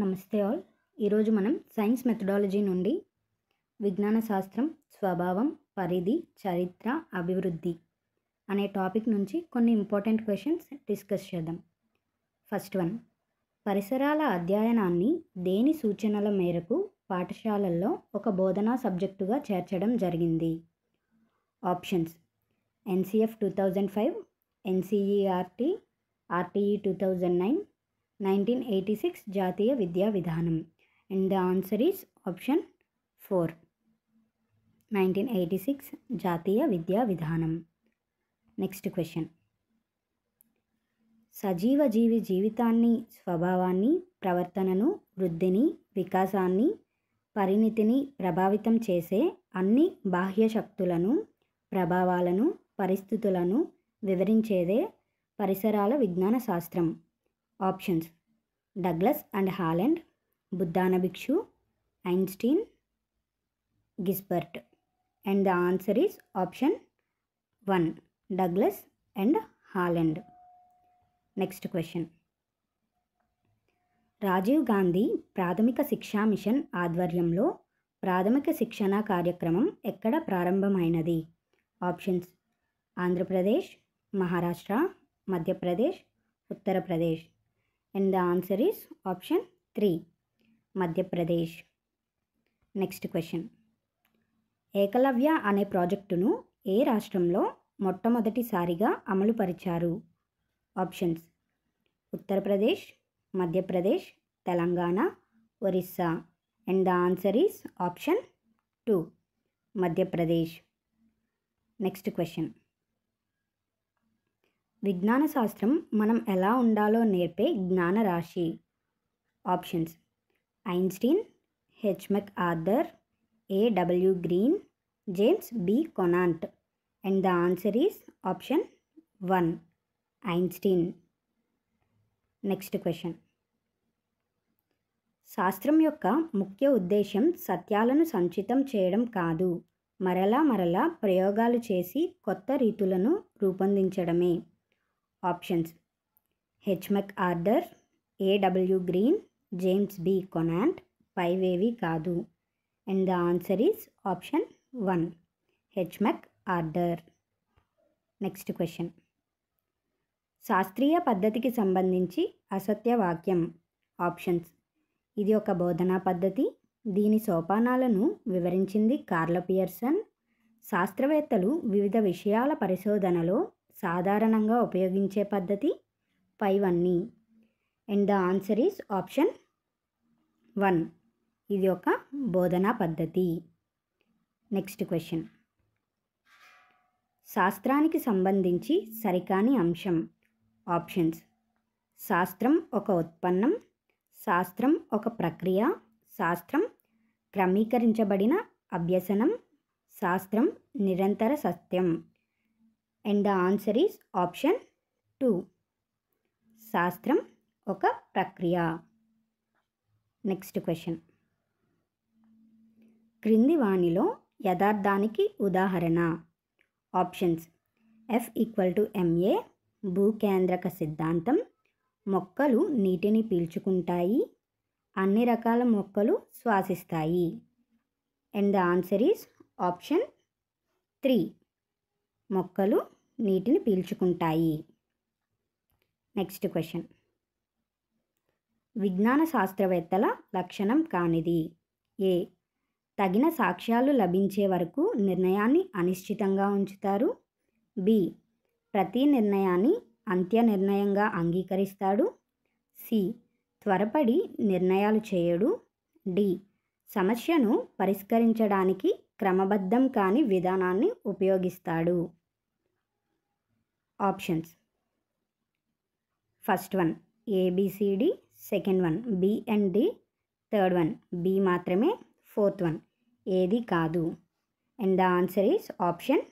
నమస్తే ఆల్ ఈరోజు మనం సైన్స్ మెథడాలజీ నుండి విజ్ఞాన శాస్త్రం స్వభావం పరిధి చరిత్ర అభివృద్ధి అనే టాపిక్ నుంచి కొన్ని ఇంపార్టెంట్ క్వశ్చన్స్ డిస్కస్ చేద్దాం ఫస్ట్ వన్ పరిసరాల అధ్యయనాన్ని దేని సూచనల మేరకు పాఠశాలల్లో ఒక బోధనా సబ్జెక్టుగా చేర్చడం జరిగింది options NCF two thousand five NCERT RTE two thousand nine nineteen eighty six జాతీయ విద్యా విధానం and the answer is option four nineteen eighty six జాతీయ విద్యా విధానం నెక్స్ట్ క్వశ్చన్ సజీవ జీవి జీవితాన్ని స్వభావాన్ని ప్రవర్తనను వృద్ధిని వికాసాన్ని పరిణితిని ప్రభావితం చేసే అన్ని బాహ్య శక్తులను ప్రభావాలను పరిస్థితులను వివరించేదే పరిసరాల విజ్ఞాన శాస్త్రం ఆప్షన్స్ డగ్లస్ అండ్ హాలెండ్ బుద్ధాన భిక్షు Einstein Gisbert and the answer is option one Douglas and Holland next question Rajiv Gandhi ప్రాథమిక శిక్షా మిషన్ ఆధ్వర్యంలో ప్రాథమిక శిక్షణ కార్యక్రమం ఎక్కడ ప్రారంభమైనది options Andhra Pradesh Maharashtra Madhya Pradesh Uttar Pradesh and the answer is option three Madhya Pradesh next question Ekalavya అనే ప్రాజెక్టును ఏ రాష్ట్రంలో మొట్టమొదటిసారిగా అమలుపరిచారు options Uttar Pradesh Madhya Pradesh Telangana Orissa and the answer is option two Madhya Pradesh next question విజ్ఞాన శాస్త్రం మనం ఎలా ఉండాలో నేర్పే జ్ఞాన రాశి options Einstein H Mc Arthur A W Green James B Conant and the answer is option one Einstein next question శాస్త్రం యొక్క ముఖ్య ఉద్దేశం సత్యాలను సంచితం చేయడం కాదు మరలా మరలా ప్రయోగాలు చేసి కొత్త రీతులను రూపొందించడమే options H Mc Arthur A W Green James B Conant ఏవి కాదు and the answer is option one H Mc Arthur next question శాస్త్రీయ పద్ధతికి సంబంధించి అసత్య వాక్యం ఆప్షన్స్ ఇది ఒక బోధనా పద్ధతి దీని సోపానాలను వివరించింది కార్ల పియర్సన్ శాస్త్రవేత్తలు వివిధ విషయాల పరిశోధనలో సాధారణంగా ఉపయోగించే పద్ధతి పైవన్నీ and the answer is option one ఇది ఒక బోధనా పద్ధతి నెక్స్ట్ క్వశ్చన్ శాస్త్రానికి సంబంధించి సరికాని అంశం ఆప్షన్స్ శాస్త్రం ఒక ఉత్పన్నం శాస్త్రం ఒక ప్రక్రియ శాస్త్రం క్రమీకరించబడిన అభ్యసనం శాస్త్రం నిరంతర సత్యం and the answer is option two శాస్త్రం ఒక ప్రక్రియ నెక్స్ట్ క్వశ్చన్ క్రింది వాణిలో యథార్థానికి ఉదాహరణ options F equal to M A భూకేంద్రక సిద్ధాంతం మొక్కలు నీటిని పీల్చుకుంటాయి అన్ని రకాల మొక్కలు శ్వాసిస్తాయి and the answer is option three మొక్కలు నీటిని పీల్చుకుంటాయి నెక్స్ట్ క్వశ్చన్ విజ్ఞాన శాస్త్రవేత్తల లక్షణం కానిది ఏ తగిన సాక్ష్యాలు లభించే వరకు నిర్ణయాన్ని అనిశ్చితంగా ఉంచుతారు బి ప్రతి నిర్ణయాన్ని అంత్య నిర్ణయంగా అంగీకరిస్తాడు సి త్వరపడి నిర్ణయాలు చేయడు డి సమస్యను పరిష్కరించడానికి క్రమబద్ధం కాని విధానాన్ని ఉపయోగిస్తాడు options first one A B C D second one B and D third one B మాత్రమే ఫోర్త్ వన్ ఏది కాదు and the answer is option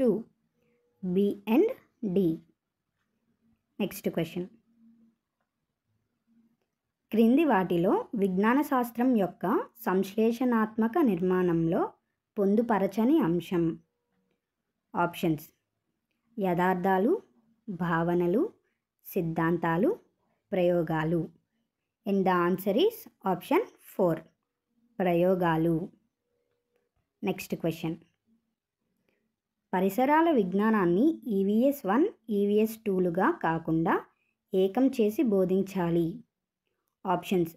two B and D next question క్రింది వాటిలో విజ్ఞాన శాస్త్రం యొక్క సంశ్లేషణాత్మక నిర్మాణంలో పొందుపరచని అంశం ఆప్షన్స్ యథార్థాలు భావనలు సిద్ధాంతాలు ప్రయోగాలు in the answer is option four ప్రయోగాలు నెక్స్ట్ క్వశ్చన్ పరిసరాల విజ్ఞానాన్ని ఈవీఎస్ వన్ ఈవీఎస్ టూలుగా కాకుండా ఏకం చేసి బోధించాలి options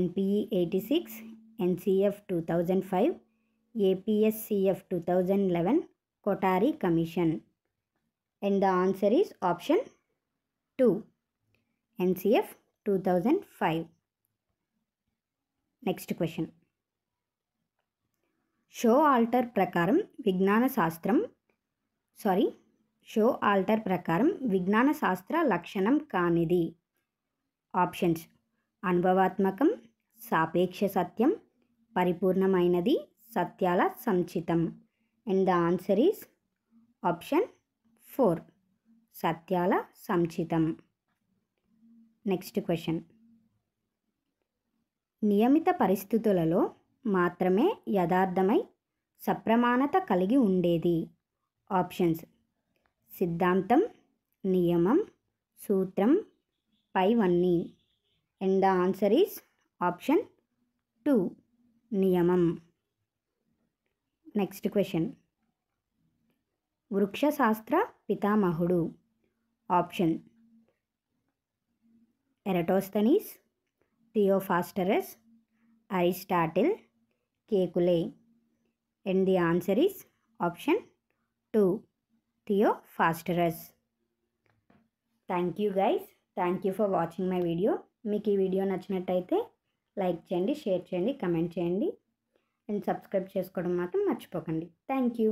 NPE eighty six NCF two thousand five APSCF two thousand eleven Kothari commission and the answer is option two NCF two thousand five next question షో ఆల్టర్ ప్రకారం విజ్ఞాన శాస్త్రం సారీ షో ఆల్టర్ ప్రకారం విజ్ఞాన శాస్త్ర లక్షణం కానిది ఆప్షన్స్ అనుభవాత్మకం సాపేక్ష సత్యం పరిపూర్ణమైనది సత్యాల సంచితం and the answer is option four సత్యాల సంచితం నెక్స్ట్ క్వశ్చన్ నియమిత పరిస్థితులలో మాత్రమే యథార్థమై సప్రమాణత కలిగి ఉండేది ఆప్షన్స్ సిద్ధాంతం నియమం సూత్రం పైవన్నీ and the answer is option two నియమం నెక్స్ట్ క్వశ్చన్ వృక్షశాస్త్ర పితామహుడు option Eratosthenes Theophrastus Aristotle Kekule and the answer is option two Theophrastus thank you guys thank you for watching my video మీకు ఈ వీడియో నచ్చినట్టయితే లైక్ చేయండి share చేయండి comment చేయండి and subscribe చేసుకోవడం మాత్రం మర్చిపోకండి థ్యాంక్ యూ